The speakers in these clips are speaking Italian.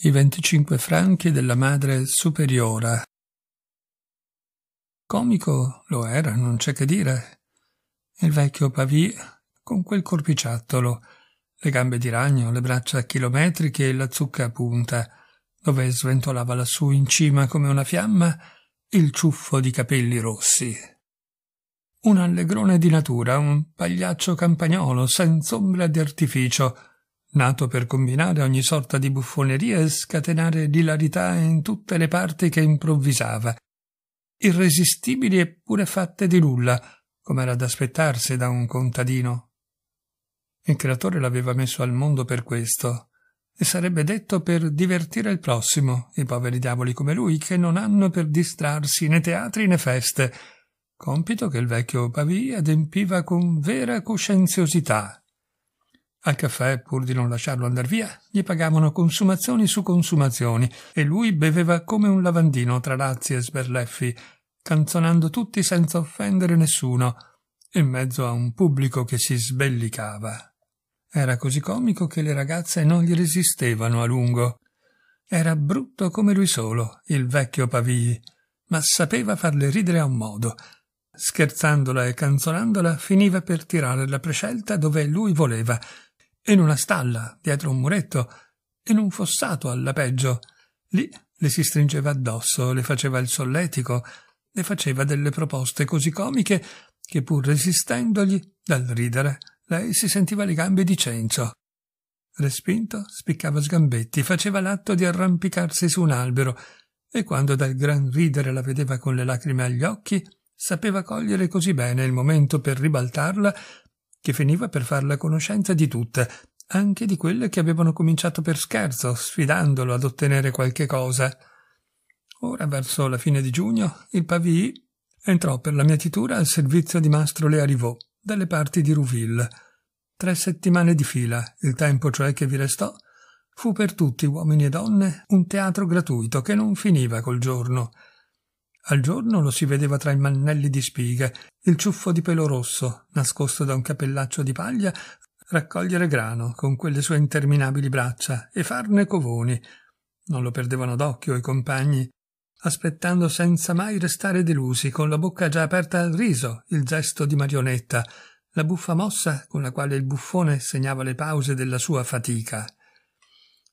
i 25 franchi della madre superiora. Comico lo era, non c'è che dire. Il vecchio Pavì, con quel corpiciattolo, le gambe di ragno, le braccia chilometriche e la zucca a punta, dove sventolava lassù in cima come una fiamma il ciuffo di capelli rossi. Un allegrone di natura, un pagliaccio campagnolo, senza ombra di artificio, nato per combinare ogni sorta di buffoneria e scatenare l'ilarità in tutte le parti che improvvisava, irresistibili eppure fatte di nulla, come era da aspettarsi da un contadino. Il creatore l'aveva messo al mondo per questo, e sarebbe detto per divertire il prossimo, i poveri diavoli come lui, che non hanno per distrarsi né teatri né feste, compito che il vecchio Pavia adempiva con vera coscienziosità al caffè, pur di non lasciarlo andar via, gli pagavano consumazioni su consumazioni e lui beveva come un lavandino tra lazzi e sberleffi, canzonando tutti senza offendere nessuno, in mezzo a un pubblico che si sbellicava. Era così comico che le ragazze non gli resistevano a lungo. Era brutto come lui solo, il vecchio Pavii, ma sapeva farle ridere a un modo. Scherzandola e canzonandola finiva per tirare la prescelta dove lui voleva, in una stalla, dietro un muretto, in un fossato alla peggio. Lì le si stringeva addosso, le faceva il solletico, le faceva delle proposte così comiche che pur resistendogli dal ridere lei si sentiva le gambe di cencio. Respinto spiccava sgambetti, faceva l'atto di arrampicarsi su un albero e quando dal gran ridere la vedeva con le lacrime agli occhi, sapeva cogliere così bene il momento per ribaltarla che finiva per far la conoscenza di tutte, anche di quelle che avevano cominciato per scherzo, sfidandolo ad ottenere qualche cosa. Ora, verso la fine di giugno, il Pavii entrò per la mietitura al servizio di Mastro Learivaux, dalle parti di Rouville. Tre settimane di fila, il tempo cioè che vi restò, fu per tutti, uomini e donne, un teatro gratuito che non finiva col giorno. Al giorno lo si vedeva tra i mannelli di spighe, il ciuffo di pelo rosso, nascosto da un capellaccio di paglia, raccogliere grano con quelle sue interminabili braccia e farne covoni. Non lo perdevano d'occhio i compagni, aspettando senza mai restare delusi, con la bocca già aperta al riso, il gesto di marionetta, la buffa mossa con la quale il buffone segnava le pause della sua fatica.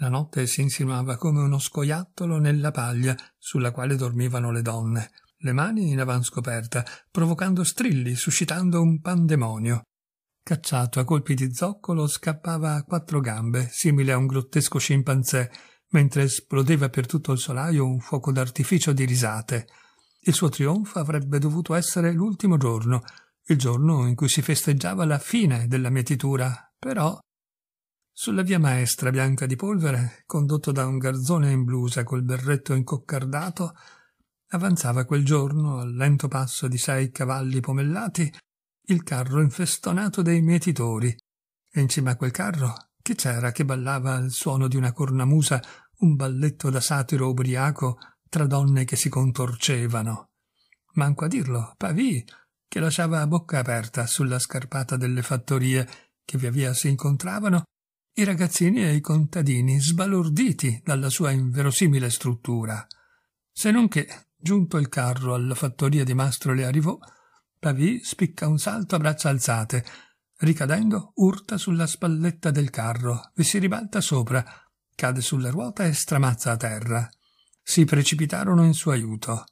La notte si insinuava come uno scoiattolo nella paglia sulla quale dormivano le donne, le mani in avanscoperta, provocando strilli, suscitando un pandemonio. Cacciato a colpi di zoccolo, scappava a quattro gambe, simile a un grottesco scimpanzé, mentre esplodeva per tutto il solaio un fuoco d'artificio di risate. Il suo trionfo avrebbe dovuto essere l'ultimo giorno, il giorno in cui si festeggiava la fine della mietitura, però sulla via maestra bianca di polvere, condotto da un garzone in blusa col berretto incoccardato, avanzava quel giorno, al lento passo di sei cavalli pomellati, il carro infestonato dei mietitori. E in cima a quel carro chi c'era che ballava al suono di una cornamusa un balletto da satiro ubriaco tra donne che si contorcevano. Manco a dirlo, Pavì, che lasciava a bocca aperta sulla scarpata delle fattorie che via via si incontravano i ragazzini e i contadini, sbalorditi dalla sua inverosimile struttura. Se non che, giunto il carro alla fattoria di Mastro le arrivò, Pavì spicca un salto a braccia alzate, ricadendo urta sulla spalletta del carro, vi si ribalta sopra, cade sulla ruota e stramazza a terra. Si precipitarono in suo aiuto.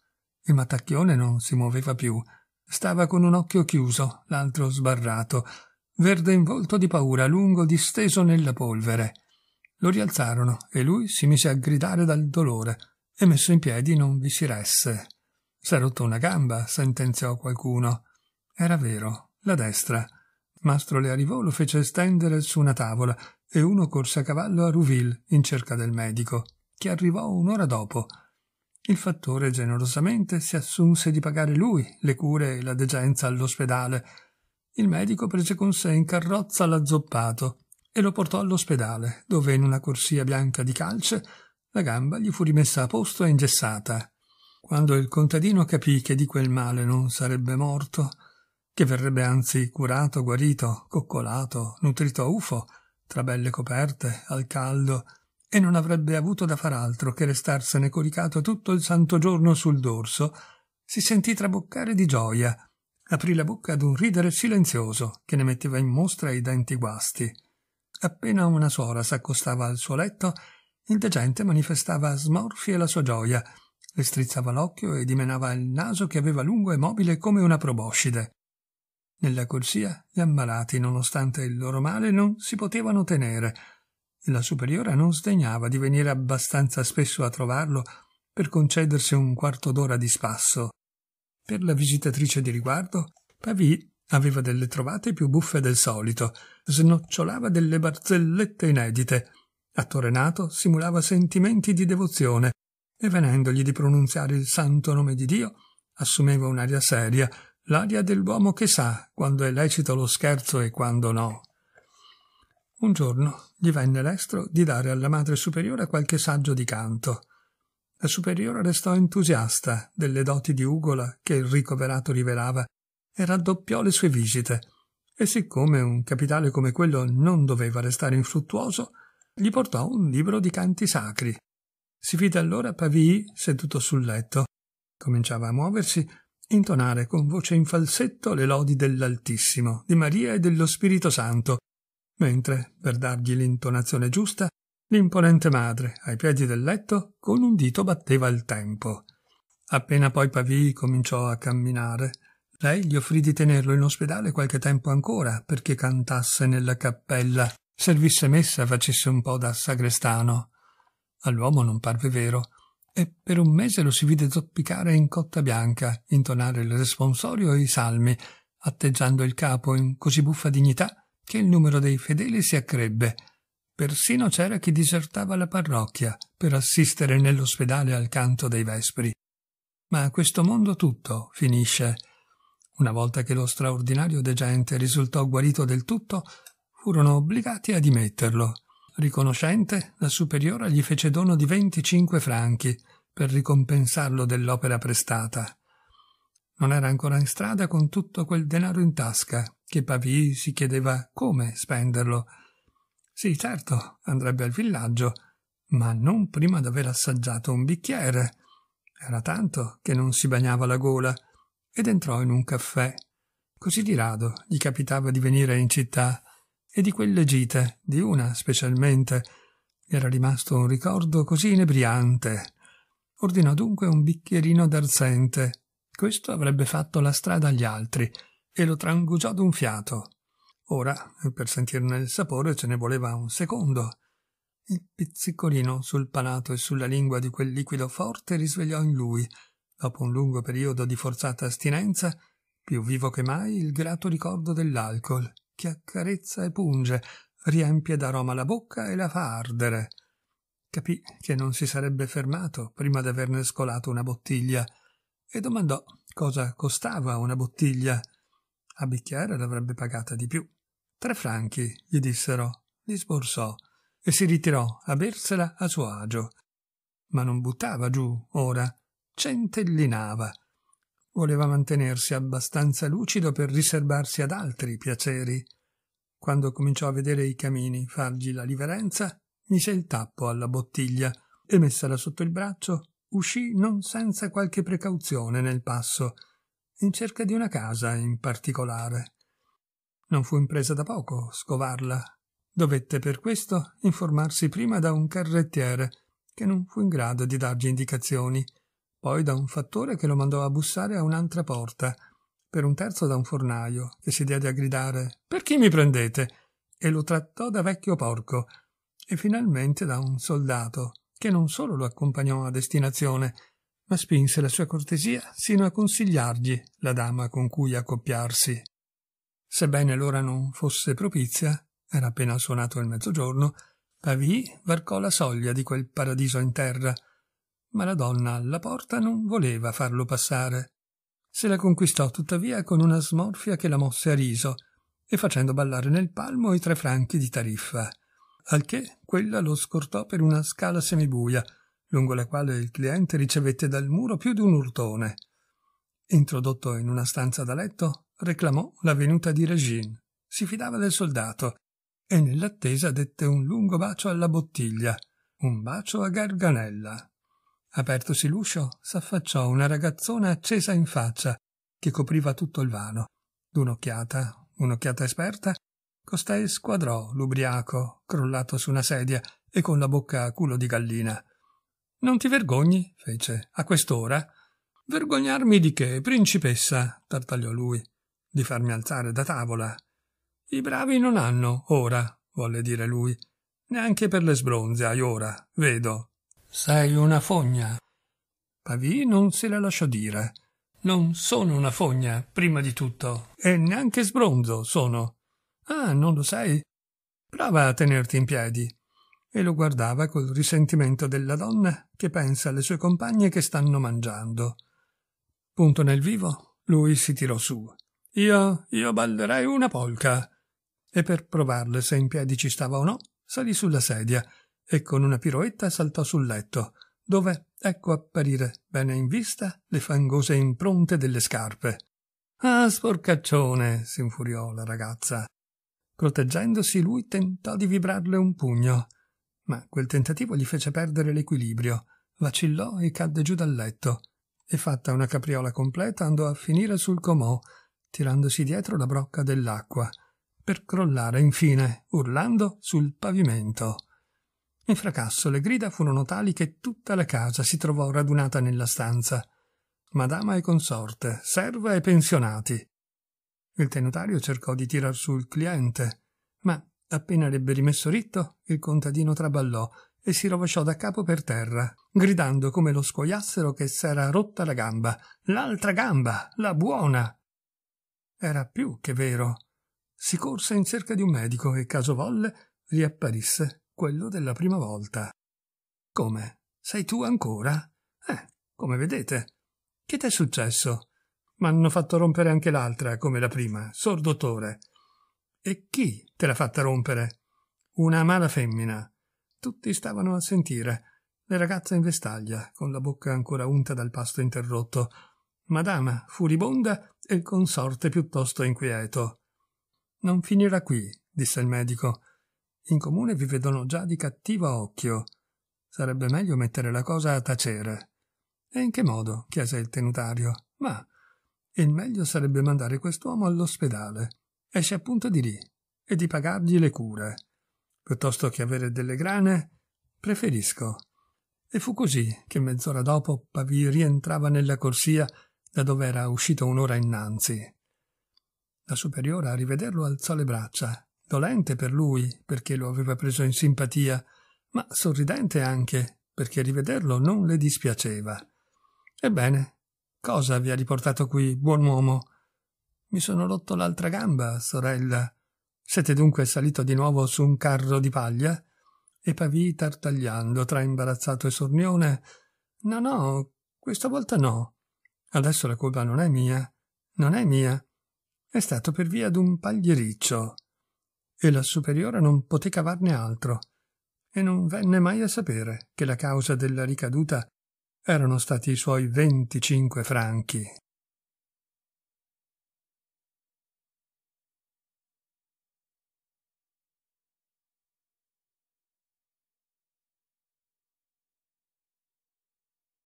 Il matacchione non si muoveva più, stava con un occhio chiuso, l'altro sbarrato, verde involto di paura, lungo disteso nella polvere. Lo rialzarono e lui si mise a gridare dal dolore e messo in piedi non vi si resse. S'è rotto una gamba, sentenziò qualcuno. Era vero, la destra. Mastro Learivò lo fece stendere su una tavola e uno corse a cavallo a Rouville in cerca del medico, che arrivò un'ora dopo. Il fattore generosamente si assunse di pagare lui le cure e la degenza all'ospedale il medico prese con sé in carrozza l'azzoppato e lo portò all'ospedale, dove in una corsia bianca di calce la gamba gli fu rimessa a posto e ingessata. Quando il contadino capì che di quel male non sarebbe morto, che verrebbe anzi curato, guarito, coccolato, nutrito a ufo, tra belle coperte, al caldo, e non avrebbe avuto da far altro che restarsene coricato tutto il santo giorno sul dorso, si sentì traboccare di gioia aprì la bocca ad un ridere silenzioso che ne metteva in mostra i denti guasti. Appena una suora s'accostava al suo letto, il decente manifestava a smorfie la sua gioia, le strizzava l'occhio e dimenava il naso che aveva lungo e mobile come una proboscide. Nella corsia gli ammalati, nonostante il loro male, non si potevano tenere, e la superiora non sdegnava di venire abbastanza spesso a trovarlo per concedersi un quarto d'ora di spasso per la visitatrice di riguardo, Pavì aveva delle trovate più buffe del solito, snocciolava delle barzellette inedite. A Torenato simulava sentimenti di devozione e venendogli di pronunziare il santo nome di Dio, assumeva un'aria seria, l'aria dell'uomo che sa quando è lecito lo scherzo e quando no. Un giorno gli venne l'estro di dare alla madre superiore qualche saggio di canto la superiora restò entusiasta delle doti di Ugola che il ricoverato rivelava e raddoppiò le sue visite. E siccome un capitale come quello non doveva restare infruttuoso, gli portò un libro di canti sacri. Si vide allora Pavii seduto sul letto. Cominciava a muoversi, intonare con voce in falsetto le lodi dell'Altissimo, di Maria e dello Spirito Santo, mentre, per dargli l'intonazione giusta, L'imponente madre, ai piedi del letto, con un dito batteva il tempo. Appena poi Pavì cominciò a camminare, lei gli offrì di tenerlo in ospedale qualche tempo ancora perché cantasse nella cappella, servisse messa, facesse un po' da sagrestano. All'uomo non parve vero, e per un mese lo si vide zoppicare in cotta bianca, intonare il responsorio e i salmi, atteggiando il capo in così buffa dignità che il numero dei fedeli si accrebbe Persino c'era chi disertava la parrocchia per assistere nell'ospedale al canto dei vespri. Ma questo mondo tutto finisce. Una volta che lo straordinario degente risultò guarito del tutto, furono obbligati a dimetterlo. Riconoscente, la superiora gli fece dono di 25 franchi per ricompensarlo dell'opera prestata. Non era ancora in strada con tutto quel denaro in tasca, che Pavì si chiedeva come spenderlo sì, certo, andrebbe al villaggio, ma non prima d'aver assaggiato un bicchiere. Era tanto che non si bagnava la gola ed entrò in un caffè. Così di rado gli capitava di venire in città e di quelle gite, di una specialmente, era rimasto un ricordo così inebriante. Ordinò dunque un bicchierino d'arsente. Questo avrebbe fatto la strada agli altri e lo trangugiò d'un fiato. Ora, per sentirne il sapore, ce ne voleva un secondo. Il pizzicolino sul palato e sulla lingua di quel liquido forte risvegliò in lui, dopo un lungo periodo di forzata astinenza, più vivo che mai il grato ricordo dell'alcol, che accarezza e punge, riempie d'aroma la bocca e la fa ardere. Capì che non si sarebbe fermato prima d'averne scolato una bottiglia e domandò cosa costava una bottiglia. A bicchiere l'avrebbe pagata di più. Tre franchi, gli dissero, li sborsò e si ritirò a bersela a suo agio. Ma non buttava giù, ora, centellinava. Voleva mantenersi abbastanza lucido per riservarsi ad altri piaceri. Quando cominciò a vedere i camini fargli la riverenza, mise il tappo alla bottiglia e messala sotto il braccio, uscì non senza qualche precauzione nel passo, in cerca di una casa in particolare. Non fu impresa da poco scovarla. Dovette per questo informarsi prima da un carrettiere, che non fu in grado di dargli indicazioni, poi da un fattore che lo mandò a bussare a un'altra porta, per un terzo da un fornaio, che si diede a gridare Per chi mi prendete? e lo trattò da vecchio porco, e finalmente da un soldato, che non solo lo accompagnò a destinazione, ma spinse la sua cortesia sino a consigliargli la dama con cui accoppiarsi. Sebbene l'ora non fosse propizia, era appena suonato il mezzogiorno, Pavì varcò la soglia di quel paradiso in terra, ma la donna alla porta non voleva farlo passare. Se la conquistò tuttavia con una smorfia che la mosse a riso e facendo ballare nel palmo i tre franchi di tariffa, al che quella lo scortò per una scala semibuia, lungo la quale il cliente ricevette dal muro più di un urtone. Introdotto in una stanza da letto, reclamò la venuta di Regine. Si fidava del soldato e nell'attesa dette un lungo bacio alla bottiglia, un bacio a Garganella. Apertosi l'uscio, s'affacciò una ragazzona accesa in faccia, che copriva tutto il vano. D'un'occhiata, un'occhiata esperta, costei squadrò l'ubriaco, crollato su una sedia e con la bocca a culo di gallina. Non ti vergogni, fece, a quest'ora. Vergognarmi di che, principessa? tartagliò lui di farmi alzare da tavola. I bravi non hanno, ora, volle dire lui, neanche per le sbronze hai ora, vedo. Sei una fogna. Pavì non se la lasciò dire. Non sono una fogna, prima di tutto, e neanche sbronzo sono. Ah, non lo sei? Prova a tenerti in piedi. E lo guardava col risentimento della donna che pensa alle sue compagne che stanno mangiando. Punto nel vivo, lui si tirò su io, io ballerei una polca. E per provarle se in piedi ci stava o no, salì sulla sedia e con una piroetta saltò sul letto, dove ecco apparire, bene in vista, le fangose impronte delle scarpe. Ah, sporcaccione! si infuriò la ragazza. Proteggendosi, lui tentò di vibrarle un pugno, ma quel tentativo gli fece perdere l'equilibrio, vacillò e cadde giù dal letto, e fatta una capriola completa andò a finire sul comò, tirandosi dietro la brocca dell'acqua, per crollare infine, urlando, sul pavimento. In fracasso le grida furono tali che tutta la casa si trovò radunata nella stanza. Madama e consorte, serva e pensionati. Il tenutario cercò di tirar su il cliente, ma appena l'ebbe rimesso ritto, il contadino traballò e si rovesciò da capo per terra, gridando come lo scoiassero che s'era rotta la gamba. L'altra gamba, la buona! Era più che vero. Si corse in cerca di un medico e volle, riapparisse quello della prima volta. Come? Sei tu ancora? Eh, come vedete. Che t'è successo? M'hanno fatto rompere anche l'altra, come la prima, sor dottore. E chi te l'ha fatta rompere? Una mala femmina. Tutti stavano a sentire. Le ragazze in vestaglia, con la bocca ancora unta dal pasto interrotto. Madama, furibonda, e il consorte piuttosto inquieto. Non finirà qui, disse il medico. In comune vi vedono già di cattivo occhio. Sarebbe meglio mettere la cosa a tacere. E in che modo? chiese il tenutario. Ma il meglio sarebbe mandare quest'uomo all'ospedale. Esce appunto di lì e di pagargli le cure. Piuttosto che avere delle grane, preferisco. E fu così che mezz'ora dopo Pavì rientrava nella corsia da dove era uscito un'ora innanzi. La superiora, a rivederlo, alzò le braccia, dolente per lui, perché lo aveva preso in simpatia, ma sorridente anche, perché rivederlo non le dispiaceva. Ebbene, cosa vi ha riportato qui, buon uomo? Mi sono rotto l'altra gamba, sorella. Siete dunque salito di nuovo su un carro di paglia? E Pavì, tartagliando tra imbarazzato e sornione, No, no, questa volta no. Adesso la colpa non è mia, non è mia. È stato per via d'un pagliericcio. E la superiora non poté cavarne altro, e non venne mai a sapere che la causa della ricaduta erano stati i suoi venticinque franchi